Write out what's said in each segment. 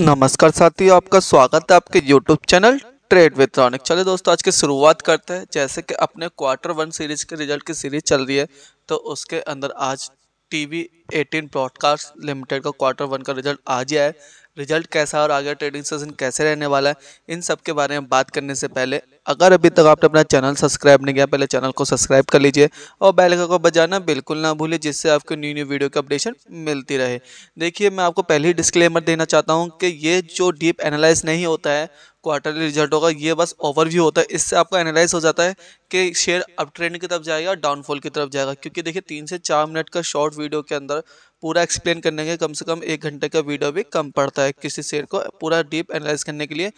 नमस्कार साथियों आपका स्वागत है आपके YouTube channel trade with Ronik चलिए दोस्तों आज की शुरुआत करते हैं जैसे कि अपने क्वार्टर वन सीरीज के रिजल्ट की सीरीज चल रही है तो उसके अंदर आज टीवी 18 ब्रॉडकास्ट लिमिटेड का क्वार्टर वन का रिजल्ट आ गया है रिजल्ट कैसा और आगे ट्रेडिंग सेशन कैसे रहने वाला है इन सब के बारे में बात करने से पहले अगर अभी तक आपने अपना चैनल सब्सक्राइब नहीं किया पहले चैनल को सब्सक्राइब कर लीजिए और बेल आइकन को बजाना बिल्कुल ना भूलिए जिससे आपको न्यू न्यू वीडियो की अपडेशन मिलती रहे देखिए मैं आपको पहले ही डिस्क्लेमर देना चाहता हूँ कि ये जो डीप एनालाइज नहीं होता है क्वार्टरली रिजल्ट होगा ये बस ओवरव्यू होता है इससे आपका एनालाइज हो जाता है कि शेयर अप ट्रेंड की तरफ जाएगा डाउनफॉल की तरफ जाएगा क्योंकि देखिए तीन से चार मिनट का शॉर्ट वीडियो के अंदर पूरा एक्सप्लेन करने के कम से कम एक घंटे का वीडियो भी कम पड़ता है किसी शेयर को पूरा डीप एनालाइज करने के लिए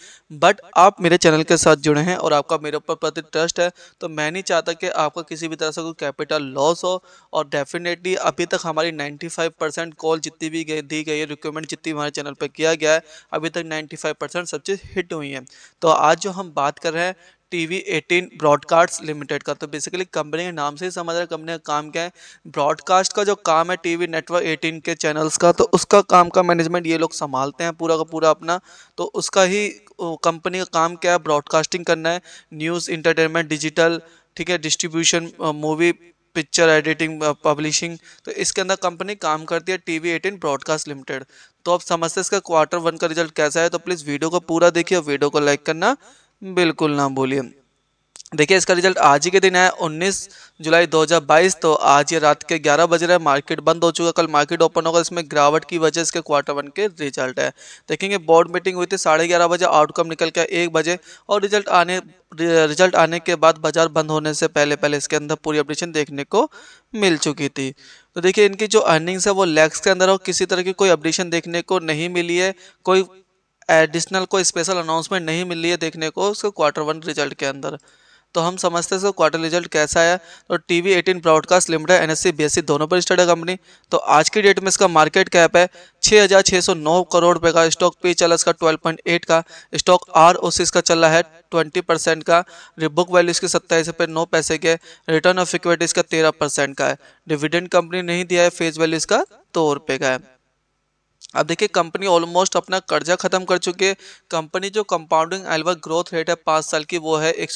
बट आप मेरे चैनल के साथ जुड़े हैं और आपका मेरे ऊपर प्रति ट्रस्ट है तो मैं नहीं चाहता कि आपका किसी भी तरह से कोई कैपिटल लॉस हो और डेफिनेटली अभी तक हमारी 95 परसेंट कॉल जितनी भी गई दी गई है रिक्वायरमेंट जितनी हमारे चैनल पर किया गया है अभी तक नाइन्टी परसेंट सब चीज़ हिट हुई हैं तो आज जो हम बात कर रहे हैं टीवी 18 ब्रॉडकास्ट लिमिटेड का तो बेसिकली कंपनी के नाम से ही समझ रहे कंपनी का काम क्या है ब्रॉडकास्ट का जो काम है टीवी नेटवर्क 18 के चैनल्स का तो उसका काम का मैनेजमेंट ये लोग संभालते हैं पूरा का पूरा अपना तो उसका ही कंपनी का काम क्या है ब्रॉडकास्टिंग करना है न्यूज़ इंटरटेनमेंट डिजिटल ठीक है distribution movie picture editing publishing तो इसके अंदर कंपनी काम करती है टीवी एटीन ब्रॉडकास्ट लिमिटेड तो आप समझते हैं इसका क्वार्टर वन का रिजल्ट कैसा है तो प्लीज़ वीडियो को पूरा देखिए और वीडियो को लाइक करना बिल्कुल ना भूलिए देखिए इसका रिजल्ट आज ही के दिन है 19 जुलाई 2022 तो आज ये रात के 11 बज रहे हैं मार्केट बंद हो चुका कल मार्केट ओपन होगा इसमें गिरावट की वजह इसके क्वार्टर वन के रिजल्ट है देखेंगे बोर्ड मीटिंग हुई थी साढ़े ग्यारह बजे आउटकम निकल के एक बजे और रिजल्ट आने रिजल्ट आने के बाद बाजार बंद होने से पहले पहले इसके अंदर पूरी अपडेशन देखने को मिल चुकी थी तो देखिए इनकी जो अर्निंग्स है वो लैक्स के अंदर और किसी तरह की कोई अपडेशन देखने को नहीं मिली है कोई एडिशनल को स्पेशल अनाउंसमेंट नहीं मिल रही है देखने को उसके क्वार्टर वन रिजल्ट के अंदर तो हम समझते हैं क्वार्टर रिजल्ट कैसा है तो T V eighteen broadcast limited N S C B S C दोनों पर स्टड है कंपनी तो आज की डेट में इसका मार्केट कैप है छः छः हज़ार सौ नौ करोड़ रुपये का स्टॉक पी चला इसका ट्वेल्व पॉइंट एट का स्टॉक आर ओ सी इसका चल रहा है ट्वेंटी परसेंट का रिबुक वैल्यू इसकी सत्ताईस रुपये नौ पैसे के रिटर्न ऑफ इक्विटी इसका तेरह परसेंट का है डिविडेंड कंपनी नहीं दिया है फेस वैल्यू इसका दो रुपये का है अब देखिए कंपनी ऑलमोस्ट अपना कर्जा खत्म कर चुकी है कंपनी जो कंपाउंडिंग एलवर ग्रोथ रेट है पाँच साल की वो है एक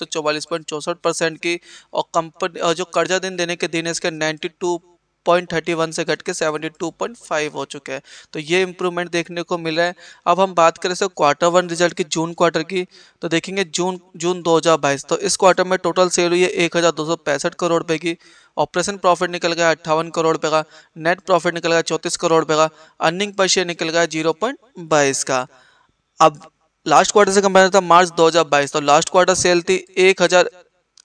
परसेंट की और कंपनी जो कर्जा दिन देने के दिन है इसके ninety two point thirty one से घट के सेवेंटी टू पॉइंट फाइव हो चुका है तो ये इंप्रूवमेंट देखने को मिला है अब हम बात करें सर क्वार्टर वन रिजल्ट की जून क्वार्टर की तो देखेंगे जून जून दो हज़ार बाईस तो इस क्वार्टर में टोटल सेल हुई है एक हज़ार दो सौ पैंसठ करोड़ रुपये की ऑपरेशन प्रॉफिट निकल गया अट्ठावन करोड़ रुपये का नेट प्रॉफिट निकल गया चौंतीस करोड़ रुपये का अर्निंग पर शेयर निकल गया जीरो पॉइंट बाईस का अब लास्ट क्वार्टर से कंपेयर था मार्च 2022 तो लास्ट क्वार्टर सेल थी एक हज़ार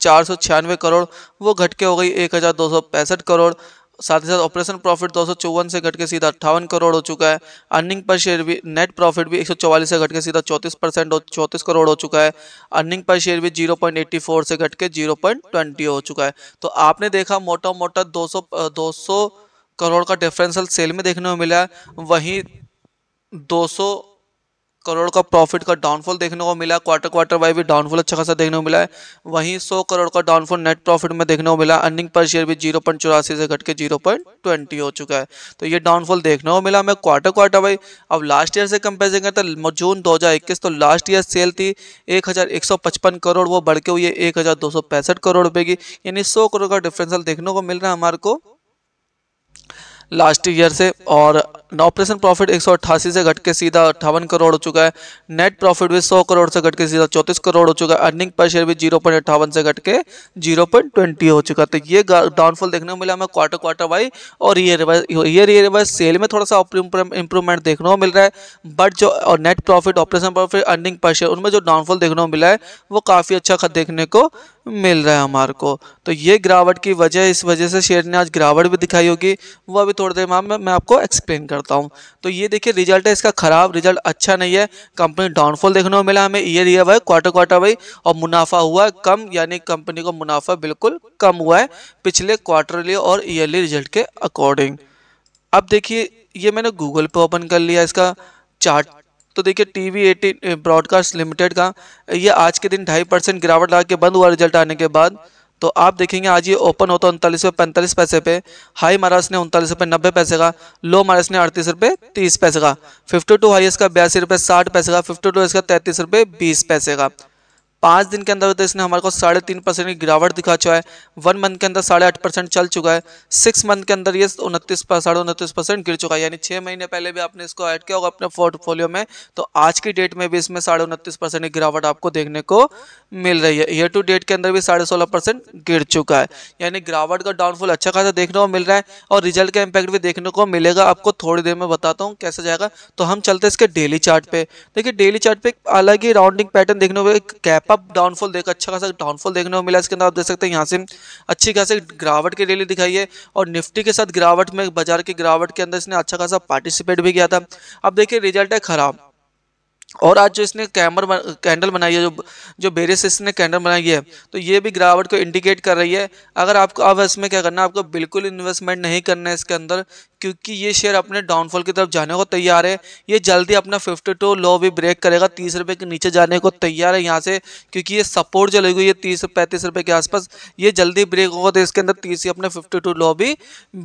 चार सौ छियानवे करोड़ वो घट के हो गई एक हज़ार दो सौ पैंसठ करोड़ साथ ही साथ ऑपरेशन प्रॉफिट दो से घट के सीधा अट्ठावन करोड़ हो चुका है अर्निंग पर शेयर भी नेट प्रॉफिट भी 144 से घट के सीधा 34 परसेंट चौंतीस करोड़ हो चुका है अर्निंग पर शेयर भी 0.84 से घट के 0.20 हो चुका है तो आपने देखा मोटा मोटा 200 200 करोड़ का डिफरेंशियल सेल में देखने को मिला है वहीं 200 करोड़ का प्रॉफिट का डाउनफॉल देखने को मिला क्वार्टर क्वार्टर वाइज भी डाउनफॉल अच्छा खासा देखने को मिला है वहीं 100 करोड़ का डाउनफॉल नेट प्रॉफिट में देखने को मिला अर्निंग पर शेयर भी जीरो पॉइंट चौरासी से घट के जीरो पॉइंट ट्वेंटी हो चुका है तो ये डाउनफॉल देखने को मिला हमें क्वार्टर क्वार्टर वाइज अब लास्ट ईयर से कंपेरिजन करते जून दो तो लास्ट ईयर सेल थी एक करोड़ वो बढ़ के हुई है एक करोड़ रुपये की यानी सौ करोड़ का डिफ्रेंसल देखने को मिल रहा है हमारे को लास्ट ईयर से और ऑपरेशन प्रॉफिट एक से घट के सीधा अट्ठावन करोड़ हो चुका है नेट प्रॉफिट भी 100 करोड़ से घट के सीधा 34 करोड़ हो चुका है अर्निंग पर शेयर भी जीरो पॉइंट अट्ठावन से घट के जीरो पॉइंट ट्वेंटी हो चुका है तो ये डाउनफॉल देखने को मिला हमें क्वार्टर क्वार्टर वाई और year year year wise sale में थोड़ा सा इंप्रूवमेंट देखने को मिल रहा है बट जो और net profit operation profit earning पर शेयर उनमें जो डाउनफॉल देखने को मिला है वो काफ़ी अच्छा देखने को मिल रहा है हमारे को तो ये गिरावट की वजह इस वजह से शेयर ने आज गिरावट भी दिखाई होगी वह अभी थोड़ी देर में मैं आपको एक्सप्लेन करता हूँ तो ये देखिए रिजल्ट है इसका ख़राब रिजल्ट अच्छा नहीं है कंपनी डाउनफॉल देखने को मिला हमें year year Y quarter quarter Y और मुनाफा हुआ है कम यानी कंपनी को मुनाफा बिल्कुल कम हुआ है पिछले क्वार्टरली और ईयरली रिजल्ट के अकॉर्डिंग अब देखिए ये मैंने गूगल पे ओपन कर लिया इसका चार्ट तो देखिए टीवी एटीन ब्रॉडकास्ट लिमिटेड का ये आज के दिन ढाई परसेंट गिरावट लगा के बंद हुआ रिजल्ट आने के बाद तो आप देखेंगे आज ये ओपन होता तो उनतालीस रुपये पैंतालीस पैसे पे हाई महाराज ने उनतालीस रुपये नब्बे पैसे का लो महाराज ने अड़तीस रुपये तीस पैसे का फिफ्टी टू हाईएस्ट का बयासी रुपये साठ पैसे का फिफ्टी टू इसका तैंतीस रुपये बीस पैसे का पाँच दिन के अंदर तो इसने हमारे को साढ़े तीन परसेंट की गिरावट दिखा चुका है वन मंथ के अंदर साढ़े आठ परसेंट चल चुका है सिक्स मंथ के अंदर ये उनतीस साढ़े उनतीस परसेंट गिर चुका है यानी छः महीने पहले भी आपने इसको ऐड किया होगा अपने पोर्टफोलियो में तो आज की डेट में भी इसमें साढ़े उनतीस परसेंट की गिरावट आपको देखने को मिल रही है ईयर टू डेट के अंदर भी साढ़े सोलह परसेंट गिर चुका है यानी गिरावट का डाउनफॉल अच्छा खासा देखने को मिल रहा है और रिजल्ट का इम्पैक्ट भी देखने को मिलेगा आपको थोड़ी देर में बताता हूँ कैसे जाएगा तो हम चलते इसके डेली चार्ट पे देखिए डेली चार्ट पे अलग ही राउंडिंग पैटर्न देखने को एक कैप पब डाउनफॉल देखा अच्छा खासा डाउनफॉल देखने को मिला इसके अंदर आप देख सकते हैं यहाँ से अच्छी खासी गिरावट की रैली दिखाई है और निफ्टी के साथ गिरावट में बाजार की गिरावट के अंदर इसने अच्छा खासा पार्टिसिपेट भी किया था अब देखिए रिजल्ट है खराब और आज जो इसने कैमर बन, कैंडल बनाई है जो जो बेरिस इसने कैंडल बनाई है तो ये भी गिरावट को इंडिकेट कर रही है अगर आपको अब इसमें क्या करना है आपको बिल्कुल इन्वेस्टमेंट नहीं करना है इसके अंदर क्योंकि ये शेयर अपने डाउनफॉल की तरफ जाने को तैयार है ये जल्दी अपना 52 लो भी ब्रेक करेगा तीस रुपये के नीचे जाने को तैयार है यहाँ से क्योंकि ये सपोर्ट जो लगेगी ये तीस पैंतीस रुपये के आसपास ये जल्दी ब्रेक होगा तो इसके अंदर तीस ही अपना फिफ्टी लो भी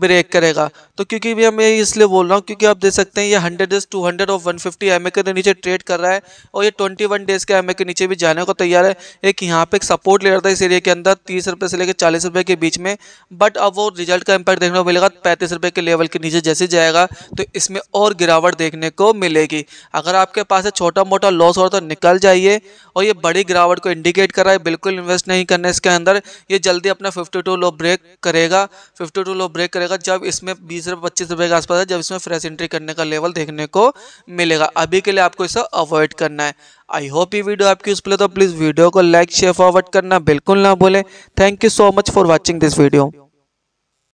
ब्रेक करेगा तो क्योंकि भी मैं इसलिए बोल रहा हूँ क्योंकि आप देख सकते हैं ये हंड्रेड डेज टू हंड्रेड और वन फिफ्टी एम ए के नीचे ट्रेड कर रहा है और ये ट्वेंटी वन डेज के एम ए के नीचे भी जाने को तैयार है एक यहाँ पे एक सपोर्ट ले रहा था इस एरिया के अंदर तीस रुपये से लेकर चालीस रुपये के बीच में बट अब वो रिजल्ट का इम्पैक्ट देखने को मिलेगा पैंतीस रुपये के लेवल के नीचे जैसे जाएगा तो इसमें और गिरावट देखने को मिलेगी अगर आपके पास छोटा मोटा लॉस हो रहा तो निकल जाइए और ये बड़ी गिरावट को इंडिकेट कर रहा है बिल्कुल इन्वेस्ट नहीं करना इसके अंदर ये जल्दी अपना 52 लो ब्रेक करेगा 52 लो ब्रेक करेगा जब इसमें बीस रुपये पच्चीस रुपये के आसपास है जब इसमें फ्रेश एंट्री करने का लेवल देखने को मिलेगा अभी के लिए आपको इसे अवॉइड करना है आई होप ये वीडियो आपकी उस प्ले तो प्लीज़ वीडियो को लाइक शेयर फॉरवर्ड करना बिल्कुल ना भूलें thank you so much for watching this video